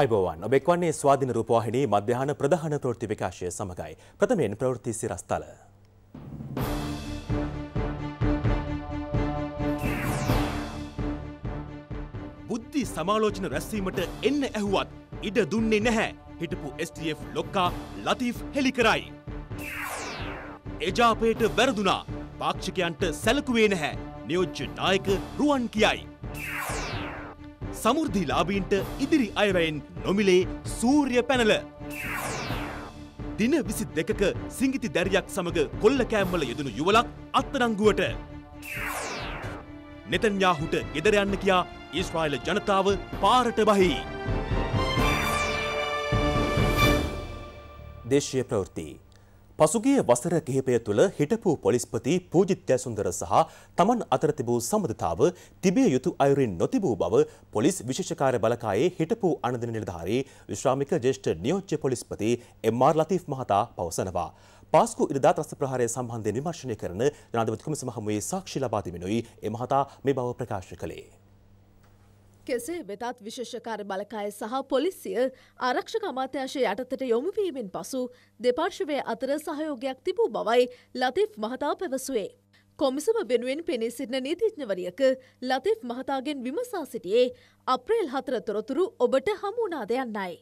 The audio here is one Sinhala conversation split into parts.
අයිබෝවන් ඔබෙක් වන්නේ ස්වාධින රූපවාහිනී මධ්‍යහන ප්‍රධාන ප්‍රෘති විකාශය සමඟයි ප්‍රථමයෙන් ප්‍රවෘත්ති සිරස්ථල. බුද්ධි සමාලෝචන රැස්වීමට එන්න ඇහුවත් ඉඩ දුන්නේ නැහැ හිටපු STF ලොක්කා ලතිීෆ් හෙළි කරයි. එජාපයට වැරදුනා පාක්ෂිකයන්ට සැලකුවේ නැහැ නියෝජ්‍ය නායක රුවන් කියයි. සමෘද්ධිලාබීන්ට ඉදිරි අයවැයෙන් නොමිලේ සූර්ය පැනල. දින විසි දෙකක සිංගිති දැරියක් සමඟ කොල්ල කෑම්වල යෙදනු යුවලක් අත්තරංගුවට. නෙතන්යාහුට ගෙදරයන්න කියා ඊස්්‍රායිල ජනතාව පාරට බහි. දේශය ප්‍රවෘතිී. පසුගිය වසර කිහිපය තුළ හිටපු පොලිස්පති පූජිත්‍යසුන්දර සහ තමන් අතර තිබූ සබඳතාව තිබිය යුතු අයුරින් නොතිබූ බව පොලිස් විශේෂකාර්ය බලකායේ හිටපු අනදින නිලධාරී විශ්‍රාමික ජේෂ්ඨ නියෝජ්‍ය පොලිස්පති එම්.ආර්. ලතීෆ් මහතා පවසනවා. පාස්කු ඉරිදා ත්‍රස්ත ප්‍රහාරය සම්බන්ධයෙන් විමර්ශනය කරන ජනාධිපති කුමස මහමුවේ සාක්ෂි ලබා දෙමිනුයි එ මහතා මේ බව ප්‍රකාශ කළේ. කෙසේ වෙතත් විශේෂකාර බලකාය සහ පොලිසිය ආරක්ෂක අමාත්‍යංශය යටතට යොමුවීමෙන් පසු දෙපාර්ශවය අතර සහයෝගයක් තිබූ බවයි ලතිෆ් මහතා පැවසුවේ. කොමිසම වෙනුවෙන් පෙනී සිටින නීතිඥවරියක ලතිෆ් මහතාගෙන් විමසා සිටියේ අප්‍රේල් හතර තොරතුරු ඔබට හමුණාද යන්නයි.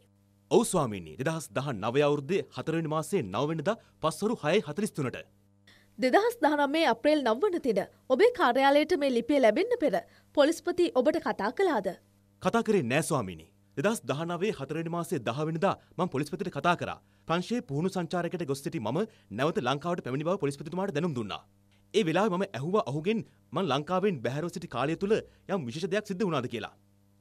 ඔවස්වාමීනී දෙදහස් දහ නවයවුරුද්දේ හතරනි මාසේ නවවෙනද පස්වරු හය හතරිස්තුනට දෙදහස් දහනම්මේ අප්‍රේල් නවවන තින ඔබේ කාර්යාලයට මේ ලිපිය ලැබෙන්න පෙර පොලිස්පති ඔබට කතා කලාද. කතා කරේ නෑස්වාමිනි. දෙදස් දහනාවේ හතරනි මාසේ දහවෙනිදා මං පොලිස්පතිට කතා කරා. ප්‍රංශයේ පුහුණු සංචාරයකට ගොස් සිටි මම නැවත ලංකාවට පැමිණි බව පොලිස්පතිතුමාට දැනුම් දුන්නා. ඒ වෙලාවේ මම ඇහුවා ඔහුගෙන් මං ලංකාවෙන් බැහැරව සිටි කාලය තුල යම් විශේෂ දෙයක් සිද්ධ වුණාද කියලා.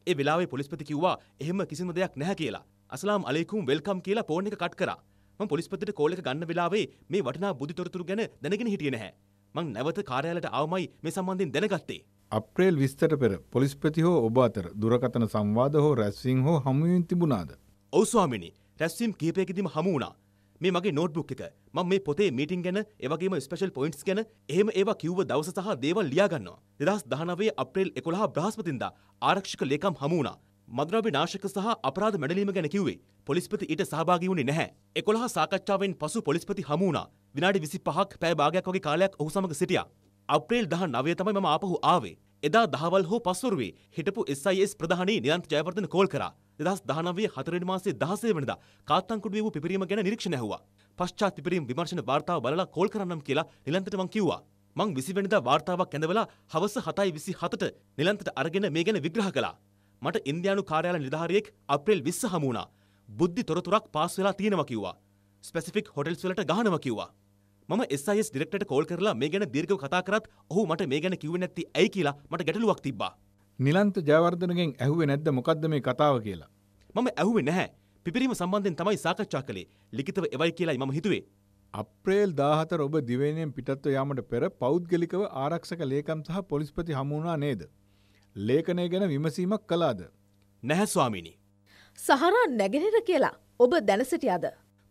ඒ වෙලාවේ පොලිස්පති කිව්වා එහෙම කිසිම දෙයක් නැහැ කියලා. අස්ලාම් අලයිකුම් වෙල්කම් කියලා ෆෝන් එක කට් කරා. මම පොලිස්පතිට කෝල් එක ගන්න වෙලාවේ මේ වටිනා බුද්ධිතොරතුරු ගැන දැනගෙන හිටියේ නැහැ. මං නැවත කාර්යාලයට ආවමයි මේ සම්බන්ධයෙන් දැනගත්තේ. අප්‍රේල් විස්තර පෙර පොලිස්පති හෝ ඔබ අතර දුරකතන සංවාද හෝ රැස්වීම් හෝ හමුවෙන් තිබුණාද? ඔව් ස්වාමිනි, රැස්වීම් කීපයකදීම හමු වුණා. මේ මගේ නෝට්බුක් එක. මම මේ පොතේ මීටින් ගැන, ඒ වගේම ස්පෙෂල් පොයින්ට්ස් ගැන, එහෙම ඒවා කිව්ව දවස සහ දේවල් ලියා ගන්නවා. 2019 අප්‍රේල් 11 බ්‍රහස්පතින්දා ආරක්ෂක ලේකම් හමු වුණා. මදරාවි නාශක සහ අපරාධ මැඩලීම ගැන කිව්වේ පොලිස්පති ඊට සහභාගී වුණේ නැහැ. 11 සාකච්ඡාවෙන් පසු පොලිස්පති හමු වුණා. විනාඩි 25ක් පැය භාගයක් වගේ කාලයක් ඔහු සමග සිටියා. අප්‍රේල් 19 තමයි මම ආපහු ආවේ. එදා දහවල් හෝ පස්වරුවේ හිටපු SIS ප්‍රධානී නිරන්ත ජයවර්ධන කෝල් කරා. 2019 හතරවෙනි මාසයේ 16 වෙනිදා කාත්තන්කුඩු වූ පිපිරීම ගැන නිරීක්ෂණ ඇහුවා. පශ්චාත් පිපිරීම විමර්ශන වාර්තාව බලලා කෝල් කරන්නම් කියලා නිලන්තට මං කිව්වා. මං 20 වෙනිදා වාර්තාවක් ඇඳවලා හවස 7:27ට නිලන්තට අරගෙන මේ ගැන විග්‍රහ කළා. මට ඉන්දයානු කාර්යාල නිධාරයෙක් අප්‍රේල් විස්ස හමුණා බුද්ධි තොරතුරක් පාස් වෙලා තියෙනවා කිව්වා ස්පෙසිෆික් හොටෙල්ස් වලට ගහනවා කිව්වා මම SIS ඩිරෙක්ටරට කෝල් කරලා මේ ගැන දීර්ඝව කතා කරත් ඔහු මට මේ ගැන කිව්වේ නැති ඇයි කියලා මට ගැටලුවක් තිබ්බා නිලන්ත ජයවර්ධනගෙන් ඇහුවේ නැද්ද මොකද්ද මේ කතාව කියලා මම ඇහුවේ නැහැ පිපිරීම සම්බන්ධයෙන් තමයි සාකච්ඡා කළේ ලිඛිතව එවයි කියලායි මම හිතුවේ අප්‍රේල් 14 ඔබ දිවයිනෙන් පිටත්ව යාමට පෙර පෞද්ගලිකව ආරක්ෂක ලේකම් සහ පොලිස්පති හමු වුණා නේද ලේඛනය ගැන විමසීමක් කළාද? නැහැ ස්වාමීනි. සහරා නැගෙනහිර කියලා ඔබ දැන සිටියද?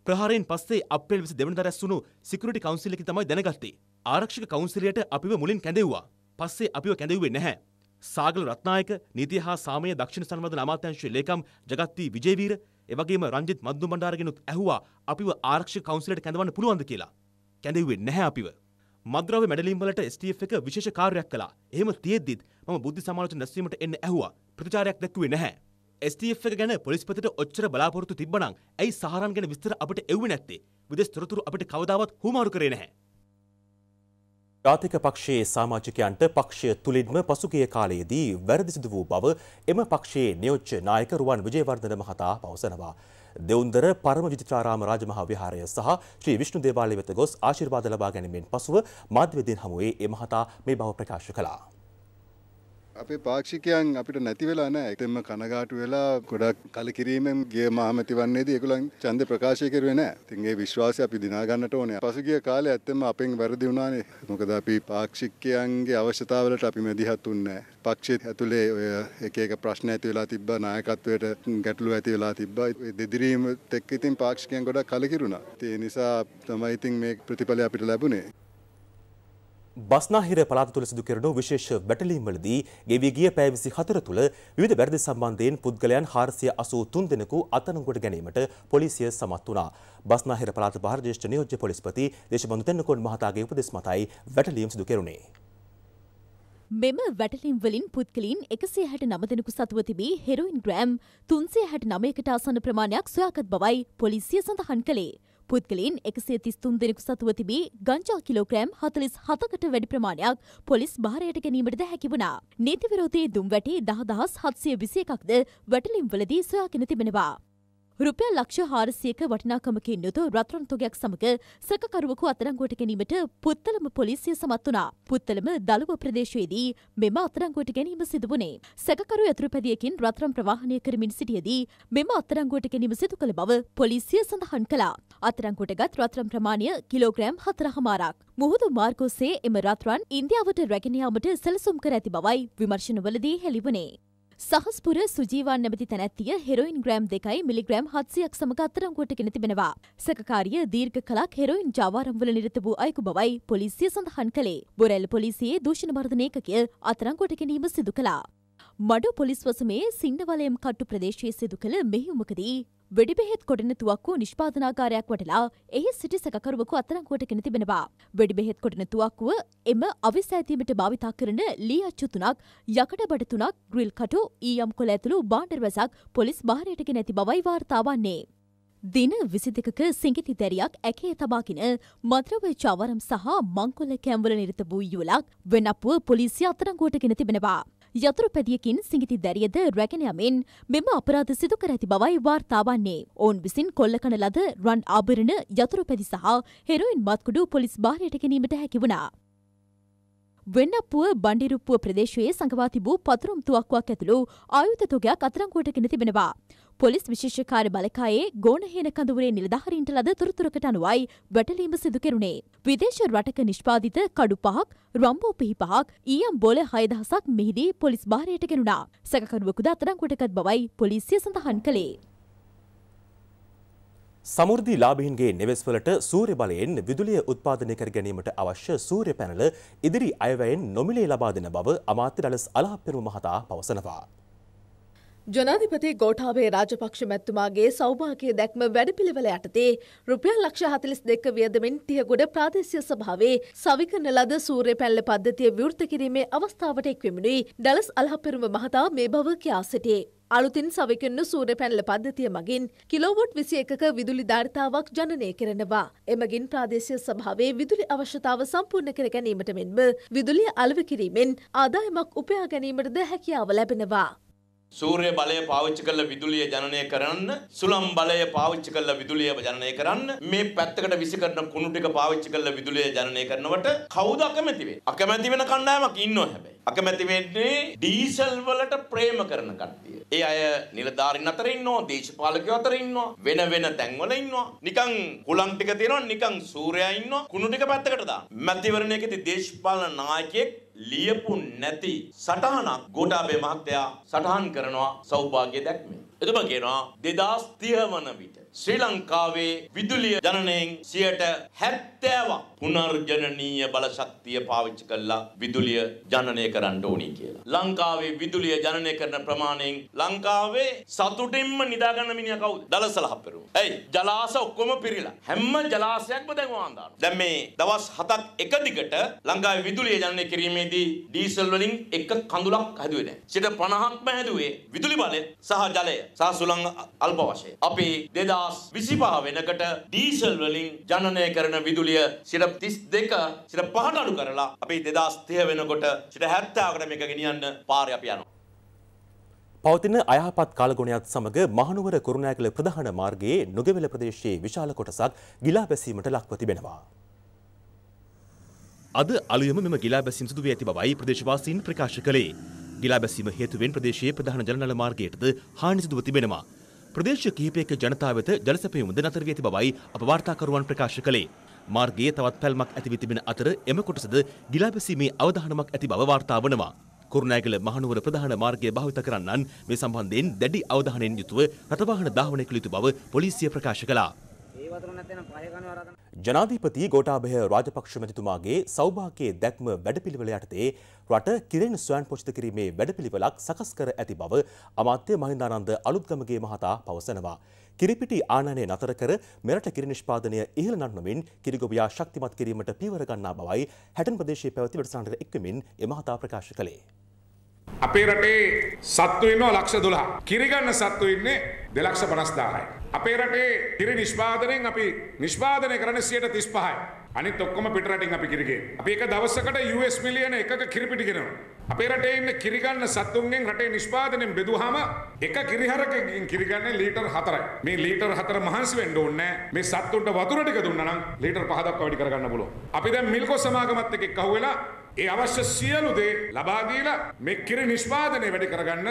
ප්‍රහාරයෙන් පස්සේ අප්‍රේල් 22 වෙනිදා රැස් වුණු සිකියුරිටි කවුන්සිල් එකේ තමයි දැනගත්තේ. ආරක්ෂක කවුන්සිලයට අපිව මුලින් කැඳෙව්වා. පස්සේ අපිව කැඳෙව්වේ නැහැ. සාගල රත්නායක නීති හා සාමය දක්ෂිණ සංවර්ධන අමාත්‍යාංශයේ ලේකම් ජගත්ති විජේවීර එවගේම රංජිත් මද්දු මණ්ඩාරගෙනුත් ඇහුවා අපිව ආරක්ෂක කවුන්සිලයට කැඳවන්න පුළුවන්ද කියලා. කැඳෙව්වේ නැහැ අපිව. මද්‍රව මැඩලින්වලට ස්ටF එක විශේෂ කාර්යක් කලා එහම තියෙද්දිත් ම බුද්ධ සමාලෝච නැසීමට එන්න ඇහවා ප්‍රචාරයක් දැක්වේ නැහැ. ස්ටF එක ගැන පොලිස්පතට ඔච්චර බලාපොරතු තිබ්බනං ඇයි සහරන් ගැන විස්තර අපට එව්ව නැත්තේ විදෙස් තොරතුරු අපට කවදාවත් හුමාරු කරේ නැහැ. ජාතික පක්ෂයේ සාමාජිකයන්ට පක්ෂය තුළින්ම පසුගිය කාලයේදී වැරදි සිදු වූ බව එම පක්ෂයේ නියෝජ්‍ය නායක රුවන් විජේවර්ධන මහතා පවසනවා. දෙවුන්දර පරම විජිතාරාම රාජමහා විහාරය සහ ශ්‍රී විෂ්ණු දේවාලය වෙත ගොස් ආශිර්වාද ලබා ගැනීමෙන් පසුව මාධ්‍යවේදීන් හමුවේ ඒ මහතා මේ බව ප්‍රකාශ කළා. අපේ පාක්ෂිකයන් අපිට නැති වෙලා නෑ එතෙම කනගාටු වෙලා ගොඩක් කලකිරීමෙන් ගිය මහමැතිවන්නේදී ඒගොල්ලන් ඡන්ද ප්‍රකාශය කරුවේ නෑ. ඉතින් ඒ විශ්වාසය අපි දිනා ගන්නට ඕනේ. පසුගිය කාලේ ඇත්තම අපෙන් වැරදි වුණානේ. මොකද අපි පාක්ෂිකයන්ගේ අවශ්‍යතාවලට අපි මැදිහත් වුණේ නෑ. පක්ෂයේ ඇතුලේ ඔය එක එක ප්‍රශ්න ඇති වෙලා තිබ්බා නායකත්වයට ගැටලු ඇති වෙලා තිබ්බා. ඒ දෙදිරීම එක්ක ඉතින් පාක්ෂිකයන් ගොඩක් කලකිරුණා. ඒ නිසා තමයි ඉතින් මේ ප්‍රතිඵලය අපිට ලැබුණේ. බස්නාහිර පළාත තුළ සිදු කෙරණු විශේෂ වැටලීම්වලදී ගෙවී ගිය පැය 24 තුළ විවිධ වැරදි සම්බන්ධයෙන් පුද්ගලයන් 483 දෙනෙකු අත්අඩංගුවට ගැනීමට පොලිසිය සමත් වුණා. බස්නාහිර පළාත භාර ජ්‍යෙෂ්ඨ නියෝජ්‍ය පොලිස්පති දේශබන්ධු තෙන්නකෝන් මහතාගේ උපදෙස් මතයි වැටලීම් සිදු කෙරුණේ. මෙම වැටලින් වලින් පුද්ගලින් එකසේ හැට නමදෙනකු සතුව තිබී හෙරුයින් ග්‍රෑම් තුන්සේ හැට නමයකට අසන ප්‍රමාණයක් සොයාකත් බවයි පොලිසිය සඳහන් කළේ. පුද්ගලින් එකසිය තිස්තුන් දෙනෙකු සතුව තිබී ගංචා කිලෝග්‍රෑම් හතලිස් හතකට වැඩි ප්‍රමාණයක් පොලිස් භාරයට ගැනීමටද හැකි වුණා. නීති විරෝධී දුම් වැටි දහදහස් හත්සිය විසි එකක්ද වැටලින් වලදී සොයාගෙන තිබෙනවා. රුපියල් ලක්ෂ හාරසියක වටිනාකමකින් යුතු රත්රන් තොගයක් සමග සකකරුවකු අතරංගුවට ගැනීමට පුත්තලම පොලිසිය සමත් වනා. පුත්තලම දළුව ප්‍රදේශයේදී මෙම අතරංගුවට ගැනීම සිදු වුණේ. සැකකරු ඇතුරුපැදියකින් රත්‍රම් ප්‍රවාහනය කරමින් සිටියදී මෙම අතරංගුවට ගැනීම සිදු කළ බව පොලිසිය සඳහන් කළා. අතරංගුවට ගත් රත්‍රම් ප්‍රමාණය කිලෝග්‍රෑම් හතරහමාරක්. මුහුදු මාර්ගෝසේ එම රත්රන් ඉන්දියාවට රැගෙන යාමට සැලසුම් කර ඇති බවයි විමර්ශනවලදී හෙළිවනේ. සහස්පුර සුජීවා නැමති තැනැත්තිය හෙරොයින් ග්‍රෑම් දෙකයි මිලිග්‍රෑම් හත්සියක් සමග අත්තරංගුවටගෙන තිබෙනවා. සැකකාරිය දීර්ඝ කලක් හෙරොයින් ජාවාරම්වල නිරත වූ අයකු බවයි පොලිසිය සඳහන් කළේ. බොරැල් පොලිසියේ දූෂණ මර්ධන ඒකකය අත්තරංගුවට ගැනීම සිදු කළා. මඩු පොලිස් වසමේ සින්නවලයම් කට්ටු ප්‍රදේශයේ සිදු කළ මෙහිුමකදී වෙඩිබෙහෙත් කොටනතුවක් වූ නිෂ්පාදනාකාරයක් වටලා එහි සිටි සැකරුවකු අතරංකුවට කෙන තිබෙනවා. වෙඩිබෙහෙත් කොටනතුවක්කුව එම අවිසෑතීමට භාවිතා කරන ලී අච්චු තුනක් යකඩ බඩ තුනක් ග්‍රිල් කටු ඊයම් කොළ ඇතුළු බාණ්ඩර් වැසක් පොලිස් භාරයටගෙන ඇති බවයි වාර්තාවන්නේ. දින විසි දෙකක සිංගිති දැරියක් ඇකේ තබාගෙන මද්‍රවය චවරම් සහ මංකොල කැම්වල නිරත වූ යුලක් වෙනපුුව පොලිසිය අතරංගුවට ගෙන තිබෙනවා. යතුරු පැදියකින් සිඟිති දැරියද රැගෙන යමින් මෙම අපරාධ සිදු කර ඇති බවයි වාර්තා වන්නේ. ඔවුන් විසින් කොල්ලකන ලද රන් ආභරණ යතුරු පැදි සහ හෙරොයින් මත්කුඩු පොලිස් භාරයට ගැනීමට හැකි වුණා. වෙන්නපුුව බණ්ඩිරුප්පුුව ප්‍රදේශයේ සඟවා තිබූ පතුරුම් තුවක්වක් ඇතුළු ආයුත තොගයක් අතරංකුවට ගෙන තිබෙනවා. පොලිස් විශේෂ කාර්ය බලකායේ ගෝනහේන කඳවුරේ නිලධාරීන්ට ලද තොරතුරකට අනුවයි වැටලීම සිදු කෙරුණේ. විදේශ රටක නිෂ්පාදිත කඩු පහක් රම්බෝ පිහි පහක් ඊයම් බෝල හයදහසක් මෙහිදී පොලිස් භාරයට ගෙනුණා. සැකකරුවකුද අත්අඩංගුවටගත් බවයි පොලිසිය සඳහන් කළේ. සමෘද්ධි ලාභීන්ගේ නිවෙස්වලට සූර්ය බලයෙන් විදුලිය උත්පාදනය කර ගැනීමට අවශ්‍ය සූර්ය පැනල ඉදිරි අයවැයෙන් නොමිලේ ලබා දෙන බව අමාත්‍ය ඩලස් අලහප්පෙරුම මහතා පවසනවා. ජනාධිපති ගෝඨාභය රාජපක්ෂ මැතිතුමාගේ සෞභාග්‍ය දැක්ම වැඩපිළිවෙල යටතේ රුපියල් ලක්ෂ 42 වියදමින් තියගොඩ ප්‍රාදේශීය සභාවේ සවිකරන ලද සූර්ය පැල්ල පද්ධතිය විවෘත කිරීමේ අවස්ථාවට එක්වෙමිනුයි ඩලස් අල්හපෙරුම මහතා මේ බව කියා සිටියේ. අලුතින් සවිකරන සූර්ය පැනල පද්ධතිය මගින් කිලෝවොට් 21ක විදුලි ධාරිතාවක් ජනනය කරනවා. එමගින් ප්‍රාදේශීය සභාවේ විදුලි අවශ්‍යතාව සම්පූර්ණ කර ගැනීමට මෙන්ම විදුලිය අලෙවි කිරීමෙන් ආදායමක් උපයා ගැනීමටද හැකියාව ලැබෙනවා. සූර්ය බලය පාවිච්චි කරලා විදුලිය ජනනය කරන්න සුළම් බලය පාවිච්චි කරලා විදුලිය ජනනය කරන්න මේ පැත්තකට විසිකරන කුණු ටික පාවිච්චි කරලා විදුලිය ජනනය කරනවට කවුද අකමැති වෙන්නේ අකමැති වෙන කණ්ඩායමක් ඉන්නව හැබැයි අකමැති වෙන්නේ ඩීසල් වලට ප්‍රේම කරන කට්ටිය. ඒ අය නිලධාරීන් අතර ඉන්නවා, දේශපාලකයෝ අතර ඉන්නවා, වෙන වෙන තැන්වල ඉන්නවා. නිකන් කුලම් ටික තියෙනවා, නිකන් සූර්යයා ඉන්නවා, කුණු ටික පැත්තකට දාන. මැතිවරණයකදී දේශපාලන නායකයෙක් ලියපු නැති සටහනක් ගෝඨාභය මහත්තයා සටහන් කරනවා සෞභාග්‍ය දැක්මේ. එතුමා කියනවා 2030 වන විට ශ්‍රී ලංකාවේ විදුලිය ජනනයෙන් සියයට හැත්තෑවක් පුනර්ජනනීය බලශක්තිය පාවිච්චි කළා විදුලිය ජනනය කරන්න ඕනි කියලා. ලංකාවේ විදුලිය ජනනය කරන ප්‍රමාණයෙන් ලංකාවේ සතුටින්ම නිදාගන්න මිනිහා කවුද? දලසලහපරුව. ඇයි? ජලාශ ඔක්කොම පිරීලා. හැම ජලාශයක්ම දැන් වාන් දානවා. දැන් මේ දවස් 7ක් එක දිගට ලංකාවේ විදුලිය ජනනය කිරීමේදී ඩීසල් වලින් එක කඳුලක් හැදුවේ නැහැ. සිට 50ක්ම හැදුවේ විදුලි බලය සහ ජලය සහ සුළං අල්ප වශයෙන්. අපි 2000 දෙදස් විසිපා වෙනකට ඩීසල් වලින් ජනනය කරන විදුලිය සිට තිස් දෙක සිට පහට අඩු කරලා අපි දෙදස් තිය වෙනකොට සිට හැත්තාකට මේක ගෙනියන්න පාරය අපි යනවා. පවතින අයහපත් කාලගුණයත් සමග මහනුවර කුරුණෑගල ප්‍රධාන මාර්ගයේ නොගෙවල ප්‍රදේශයේ විශාල කොටසක් ගිලා බැසීමට ලක්ව තිබෙනවා. අද අලුයම මෙම ගිලා බැසීම සිදු වී ඇති බවයි ප්‍රදේශවාසීන් ප්‍රකාශ කළේ. ගිලා බැසීම හේතුවෙන් ප්‍රදේශයේ ප්‍රධාන ජලනල මාර්ගයටද හානි සිදුව තිබෙනවා. ප්‍රදේශ කිහිපයක ජනතාව වෙත ජලසැපයුමද නතර වී ඇති බවයි අප වාර්තාකරුවන් ප්‍රකාශ කළේ. මාර්ගයේ තවත් පැල්මක් ඇති වී තිබෙන අතර එම කොටසද ගිලා බැසීමේ අවධානමක් ඇති බව වාර්තා වනවා. කුරුණෑගල මහනුවර ප්‍රධාන මාර්ගය භාවිත කරන්නන් මේ සම්බන්ධයෙන් දැඩි අවධානයෙන් යුතුව රථවාහන ධාවනය කළ යුතු බව පොලිසිය ප්‍රකාශ කළා. ජනාධීපති ගෝටාභය රාජපක්ෂ මැතිතුමාගේ සෞභාගයේ දැක්ම වැඩපිළිවෙල යටතේ රට කිරෙන් ස්වයන් පොෂ්ත කිරීමේ වැඩපිළිවෙලක් සකස් කර ඇති බව අමාත්‍ය මහින්දානන්ද අලුත්ගමගේ මහතා පවසනවා. කිරිපිටි ආනයනය නතර කර මෙරට කිරි නිෂ්පාදනය ඉහළ නන්නමින් කිරිගොබයා ශක්තිමත් කිරීමට පීවර ගන්නා බවයි හැටන් ප්‍රදේශයේ පැවති වැඩසටහනට එක්වමින් එමහතා ප්‍රකාශ කළේ. අපේ රටේ සත්තු ඉන්නවා ලක්ෂ 12. කිරිගන්න සත්තු ඉන්නේ 250000යි. අපේ රටේ කිරි නිෂ්පාදනයෙන් අපි නිෂ්පාදනය කරන්නේ 135යි. අනිත් ඔක්කොම පිට රටින් අපි කිරි ගේනවා. අපි එක දවසකට US මිලියන එකක කිරි පිටි ගෙනවා. අපේ රටේ ඉන්න කිරිගන්න සත්තුන්ගෙන් රටේ නිෂ්පාදනයෙන් බෙදුවාම එක කිරිහරකකින් කිරිගන්නේ ලීටර් 4යි. මේ ලීටර් 4 මහන්සි වෙන්න ඕනේ මේ සත්තුන්ට වතුර ටික දුන්නා නම් ලීටර් 5 දක්වා වැඩි කරගන්න පුළුවන්. අපි දැන් මිල්කෝ සමාගමත් එක්ක අහුවෙලා ඒ අවශ්‍ය සියලු දේ ලබා දීලා මේ කිරි නිෂ්පාදනය වැඩි කරගන්න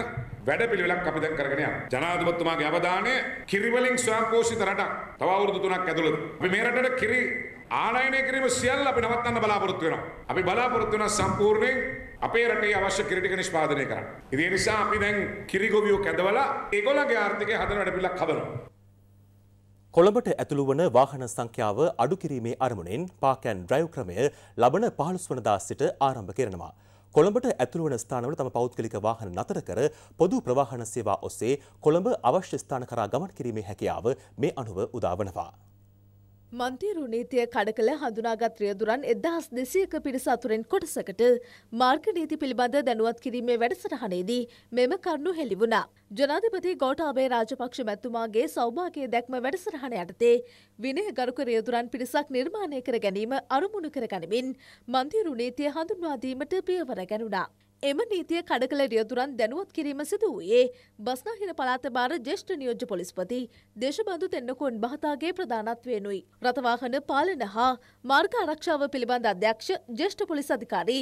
වැඩපිළිවෙලක් අපි දැන් කරගෙන යනවා. ජනාධිපතිතුමාගේ අවධානය කිරි වලින් ස්වයංපෝෂිත රටක් තව අවුරුදු 3ක් ඇතුළත අපි මේ රටට කිරි ආනයනය කිරීම සියල්ල අපි නවත්තන්න බලාපොරොත්තු වෙනවා. අපි බලාපොරොත්තු වෙනවා සම්පූර්ණයෙන් අපේ රටේ අවශ්‍ය කිරි ටික නිෂ්පාදනය කරන්න. ඉතින් ඒ නිසා අපි දැන් කිරි ගොවියෝ කැඳවලා ඒගොල්ලන්ගේ ආර්ථිකය හදන වැඩපිළිවෙලක් හදනවා. කොළඹට ඇතුළු වන වාහන සංඛ්‍යාව අඩු කිරීමේ අරමුණෙන් පාක් ඇන් ඩ්‍රයිව් ක්‍රමය ලබන 15 වනදා සිට ආරම්භ කරනවා. කොළඹට ඇතුළු වන ස්ථානවල තම පෞද්ගලික වාහන නතර කර පොදු ප්‍රවාහන සේවා ඔස්සේ කොළඹ අවශ්‍ය ස්ථාන කරා ගමන් කිරීමේ හැකියාව මේ අනුව උදා වනවා. මන්තීරු නීතිය කඩ කළ හඳුනාගත් රියදුරන් එදහස් දෙසියක පිරිස අතුරෙන් කොටසකට මාර්ග නීති පිළිබඳ දැනුවත් කිරීමේ වැඩසටහනේදී මෙම කරුණු හෙළිවුණා. ජනාධිපති ගෞටාබේ රාජපක්ෂ මැතුමාගේ සෞභාගයේ දැක්ම වැඩසටහන යටතේ විනය ගරුක රියදුරන් පිරිසක් නිර්මාණය කර ගැනීම අරමුණු කර ගනිමින් මන්තීරු නීතිය හඳුන්වා දීමට පියවර ගැනුණා. එම නීතිය කඩකල රියතුරන් දැනුවත් කිරීම සිදු වූයේ බස්නාහිර පළාත භාර ජේෂ්ඨ නියෝජ්‍ය පොලිස්පති දේශබන්දු තෙන්නකෝන් මහතාගේ ප්‍රධානත්වයෙනුයි. රථවාහන පාලන හා මාර්ග ආරක්ෂාව පිළිබඳ අධ්‍යක්ෂ ජේෂ්ඨ පොලිස් අධිකාරී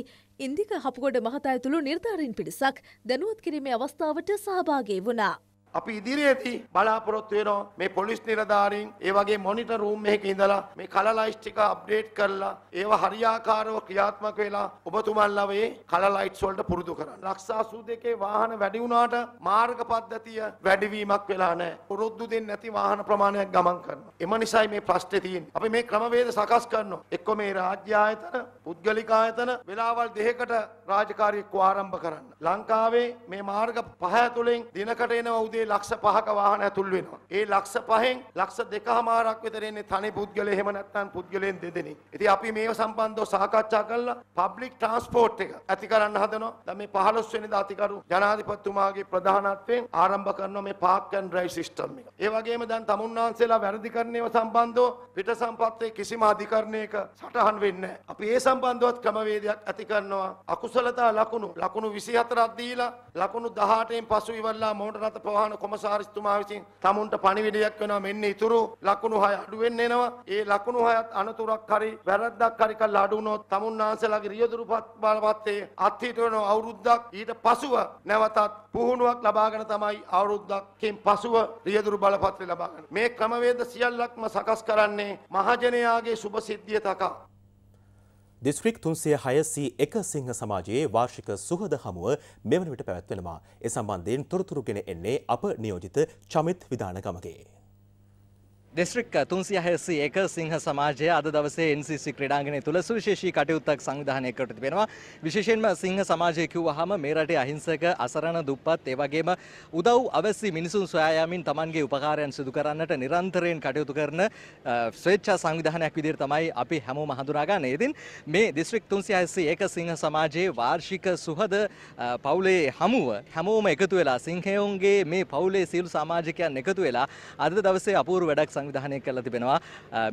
ඉන්දික හපුගොඩ මහතා ඇතුළු නිර්ධාරීන් පිරිසක් දැනුවත් කිරීමේ අවස්ථාවට සහභාගී වුණා. අපි ඉදිරියේදී බලාපොරොත්තු වෙනවා මේ පොලිස් නිලධාරීන් ඒ වගේ මොනිටර් රූම් එකක ඉඳලා මේ කල ලයිට්ස් ටික අප්ඩේට් කරලා ඒව හරියාකාරව ක්‍රියාත්මක වෙලා ඔබතුමන්ලා මේ කල ලයිට්ස් වලට පුරුදු කරන්න. ලක්ෂා 82කේ වාහන වැඩි වුණාට මාර්ග පද්ධතිය වැඩිවීමක් වෙලා නැහැ. පුරුද්දු දෙන්නේ නැති වාහන ප්‍රමාණයක් ගමන් කරනවා. එම නිසායි මේ ප්‍රශ්නේ තියෙන්නේ. අපි මේ ක්‍රමවේද සකස් කරනවා. එක්ක මේ රාජ්‍ය ආයතන, පුද්ගලික ආයතන වෙලාවල් දෙකකට රාජකාරියක් ආරම්භ කරන්න. ලංකාවේ මේ මාර්ග පහ ඇතුළෙන් දිනකට එනවා උදේ ලක්ෂ 5ක වාහන ඇතුල් වෙනවා. ඒ ලක්ෂ 5න් ලක්ෂ 2කමාරක් විතර එන්නේ තනි පුද්ගලයා එහෙම නැත්නම් පුද්ගලයන් දෙදෙනෙක්. ඉතින් අපි මේව සම්බන්ධව සාකච්ඡා කරලා පබ්ලික් ට්‍රාන්ස්පෝර්ට් එක ඇති කරන්න හදනවා. දැන් මේ 15 වෙනිදා අතිකරු ජනාධිපතිතුමාගේ ප්‍රධානත්වයෙන් ආරම්භ කරන මේ පාක් ඇන් ඩ්‍රයිව් සිස්ටම් එක. ඒ වගේම දැන් තමුන්නාන්සේලා වැරදි කරන ඒවා සම්බන්ධව පිට සම්පත්තේ කිසිම අධිකරණයක සටහන් වෙන්නේ නැහැ. අපි ඒ සම්බන්ධවත් ක්‍රමවේදයක් ඇති කරනවා. අකුසලතා ලකුණු ලකුණු 24ක් දීලා ලකුණු 18න් පසු ඉවරලා මොහොත රට පවහන නිර්මාණ කොමසාරිස්තුමා විසින් තමුන්ට පණිවිඩයක් වෙනවා මෙන්න ඉතුරු ලකුණු 6 අඩු වෙන්න එනවා. ඒ ලකුණු 6ත් අනතුරක් හරි වැරද්දක් හරි කරලා අඩු වුණොත් තමුන්නාන්සලාගේ රියදුරුපත් බලපත්තේ අත්හිට වෙන අවුරුද්දක් ඊට පසුව නැවතත් පුහුණුවක් ලබාගෙන තමයි අවුරුද්දක්කින් පසුව රියදුරු බලපත්‍රය ලබාගන්නේ. මේ ක්‍රමවේද සියල්ලක්ම සකස් කරන්නේ මහජනයාගේ සුභසිද්ධිය තකා දිස්ත්‍රික් තුන්සේ හයසී එක සිංහ සමාජයේ වාර්ෂික සුහද හමුව මෙවනවිට පැවැත්වෙනවා. එ සම්බන්ධයෙන් තොරතුරුගෙන එන්නේ අප නියෝජිත චමිත් විධානගමගේ. දෙස්ත්‍රික් තුන්සිය හැසි එක සිංහ සමාජය අද දවසේ එන්සිසි ක්‍රඩාගෙන තුළ සුවිශේෂී කටයුත්තක් සංවිධානය කොට තිබෙනවා විශේෂයෙන්ම සිංහ සමාජයකිව හම මේ රටේ අහිංසක අසරණ දුප්පත් ඒවගේම උදව් අවැසි මිනිසුන් සොයායාමින් තමන්ගේ උපකාරයන් සිදු කරන්නට නිරන්තරයෙන් කටයුතු කරන ස්වේච්ඡා සංවිධානයක් විදිහට තමයි අපි හැමෝම හඳුනාගන්නේ. ඉතින් මේ දිස්ත්‍රික් 361 සිංහ සමාජයේ වාර්ෂික සුහද පවුලේ හමුව හැමෝම එකතු වෙලා සිංහයෝන්ගේ මේ පවුලේ සියලු සමාජිකයන් එකතු වෙලා අද දවසේ අපූර්ව වැඩක් සංවිධානය කරලා තිබෙනවා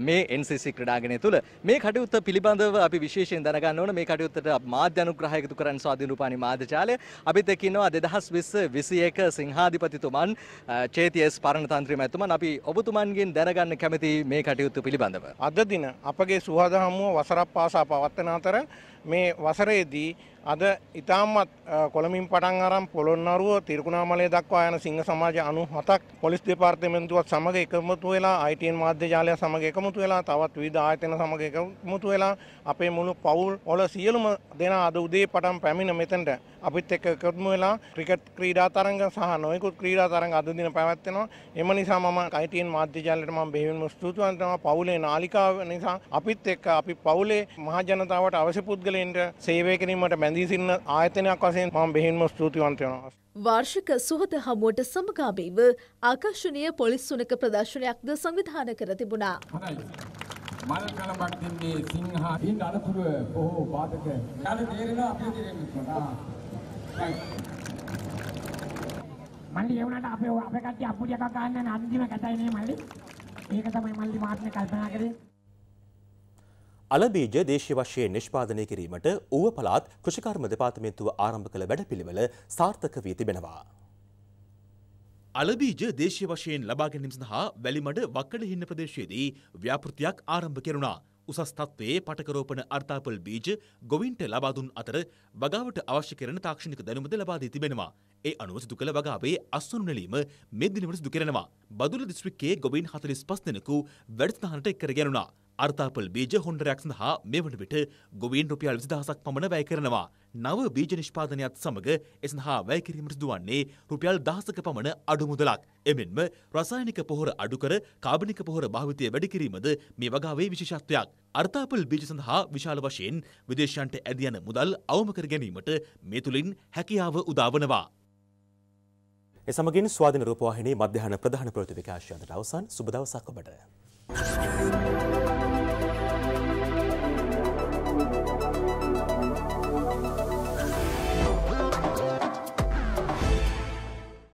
මේ NCC ක්‍රඩාගනය තුළ මේ කටයුත්ත පිළිබඳව අපි විශේෂයෙන් දැනගන්න ඕන මේ කටයුත්තට මාධ්‍ය අනුග්‍රහයකතු කරන්න ස්වාධීනූපානි මාධ්‍යජාලය අපිත් එක්කින්නවා 2020 21 සිංහාධිපතිතුමන් චේති එස් පරණතන්ත්‍රී මැතිතුමන් අපි ඔබතුමන්ගෙන් දැනගන්න කැමති මේ කටයුත්ත පිළිබඳව අද දින අපගේ සුහද හමුව වසරක් පාසා පවත්වන අතර මේ වසරේදී අද ඉතාමත් කොළමින් පටන් අරම් පොළොන්නරුව තිරකුණාමලය දක්වා යන සිංහ සමාජ අනු හතක් පොලිස් දෙපාර්තමෙන්තුවත් සමඟ එකමුතු වෙලා අයිටන් මාධ්‍ය ජාලය සමඟ එකමුතු වෙලා තවත් විධ ආයතන සමඟ එකමුතු වෙලා අපේ මුළු පවුල් ඔල සියලුම දෙනා අද උදේ පටන් පැමිණ මෙතැන්ට අපිත් එක්ක එකතුම වෙලා ක්‍රිකට් ක්‍රීඩා තරංග සහ නොයෙකුත් ක්‍රීඩා තරංග අද දින පැවැත්වෙනවා. එම නිසා මම ITN මාධ්‍ය ජාලයට මම බෙහෙවින්ම ස්තුතිවන්ත වෙනවා. පවුලේ නාලිකාව නිසා අපිත් එක්ක අපි පවුලේ මහ ජනතාවට අවශ්‍ය පුද්ගලයන්ට සේවය කිරීමට බැඳී සිටින ආයතනයක් වශයෙන් මම බෙහෙවින්ම ස්තුතිවන්ත වෙනවා. වාර්ෂික සුහද හමුවට සමගාමීව ආකර්ශනීය පොලිස් සුනක ප්‍රදර්ශනයක්ද සංවිධාන කර තිබුණා. මල් කලමක් දෙන්නේ සිංහා ඉන් අනතුරුව බොහෝ බාධක. යන තේරෙනවා අපි තේරෙන්නේ. මල්ලි ඒ වුණාට අපේ අපේ කට්ටිය අපුඩියක් ගන්න යන අන්තිම කැතයි නේ මල්ලි. ඒක තමයි මල්ලි මාත්මේ කල්පනා කරේ. අලබීජ දේශීය වශයෙන් නිෂ්පාදනය කිරීමට ඌව පළාත් කෘෂිකර්ම දෙපාර්තමේන්තුව ආරම්භ කළ වැඩපිළිවෙල සාර්ථක වී තිබෙනවා. අලබීජ දේශීය වශයෙන් ලබා ගැනීම සඳහා වැලිමඩ වක්කඩ හින්න ප්‍රදේශයේදී ව්‍යාපෘතියක් ආරම්භ කෙරුණා. උසස් තත්ත්වයේ පටකරෝපන අර්ථාපල් බීජ ගොවින්ට ලබාදුන් අතර වගාවට අවශ්‍ය කරන තාක්ෂණික දැනුමද ලබාදී තිබෙනවා. ඒ අනුව සිදු කළ වගාවේ අස්වනුනැලීම මේ දිනවල සිදු කරනවා. බදුල දිස්ත්‍රික්කයේ ගොවින් 45 දෙනෙකු වැඩසටහනට එක්කර ගැනුණා. අර්තාපල් බීජ හොන්ඩරයක් සඳහා මෙවන විට ගොවීන් රුපියල් විසිදහසක් පමණ වැය කරනවා. නව බීජ නිෂ්පාදනයත් සමඟ එසඳහා වැයකිරීමට දුවන්නේ රුපියල් දහසක පමණ අඩු මුදලක්. එමෙන්ම රසායනික පොහොර අඩුකර කාබනික පොහොර භාවිතය වැඩිකිරීමද මේ වගාවේ විශේෂත්වයක්. අර්තාපල් බීජ සඳහා විශාල වශයෙන් විදේශයන්ට ඇදියන මුදල් අවම කර ගැනීමට මේ තුළින් හැකියාව උදාවනවා. එසමගින් ස්වාධන රූපවාහිනී මධ්‍යහන ප්‍රධාන ප්‍රෘති විකාශයන්ට අවසන් සුබදවසක් ඔබට. Thank you.